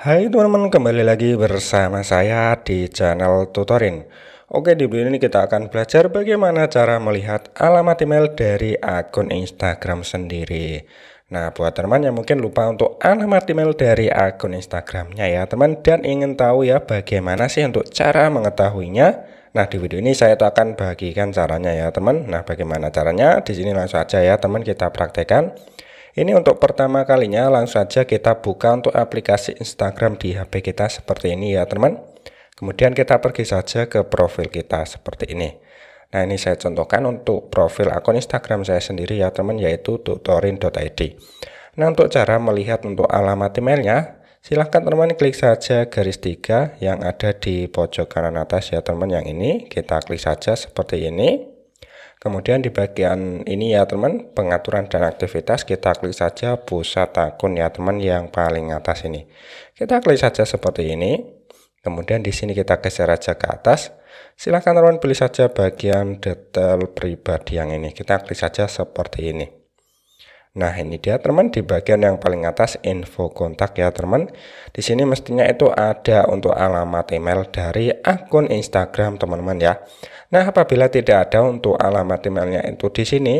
Hai teman-teman, kembali lagi bersama saya di channel Tutorin. Oke, di video ini kita akan belajar bagaimana cara melihat alamat email dari akun Instagram sendiri. Nah, buat teman yang mungkin lupa untuk alamat email dari akun Instagramnya ya, teman, dan ingin tahu ya bagaimana sih untuk cara mengetahuinya. Nah, di video ini saya akan bagikan caranya ya, teman. Nah, bagaimana caranya? Di sini langsung aja ya, teman, kita praktekkan. Ini untuk pertama kalinya langsung saja kita buka untuk aplikasi Instagram di HP kita seperti ini ya teman. Kemudian kita pergi saja ke profil kita seperti ini. Nah ini saya contohkan untuk profil akun Instagram saya sendiri ya teman yaitu tutorin.id. Nah untuk cara melihat untuk alamat emailnya silahkan teman klik saja garis tiga yang ada di pojok kanan atas ya teman yang ini kita klik saja seperti ini Kemudian di bagian ini ya teman, pengaturan dan aktivitas kita klik saja pusat akun ya teman yang paling atas ini. Kita klik saja seperti ini. Kemudian di sini kita geser aja ke atas. Silahkan teman pilih saja bagian detail pribadi yang ini. Kita klik saja seperti ini. Nah ini dia teman di bagian yang paling atas info kontak ya teman. Di sini mestinya itu ada untuk alamat email dari akun Instagram teman-teman ya. Nah apabila tidak ada untuk alamat emailnya itu di sini,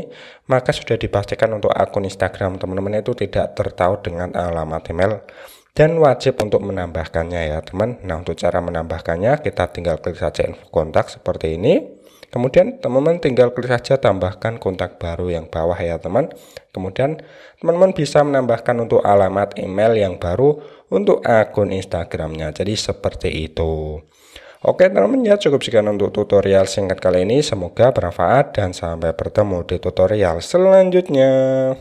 maka sudah dipastikan untuk akun Instagram teman-teman itu tidak tertaut dengan alamat email dan wajib untuk menambahkannya ya teman. Nah untuk cara menambahkannya kita tinggal klik saja info kontak seperti ini. Kemudian teman-teman tinggal klik saja tambahkan kontak baru yang bawah ya teman. Kemudian teman-teman bisa menambahkan untuk alamat email yang baru untuk akun Instagramnya. Jadi seperti itu. Oke teman-teman ya cukup sekian untuk tutorial singkat kali ini. Semoga bermanfaat dan sampai bertemu di tutorial selanjutnya.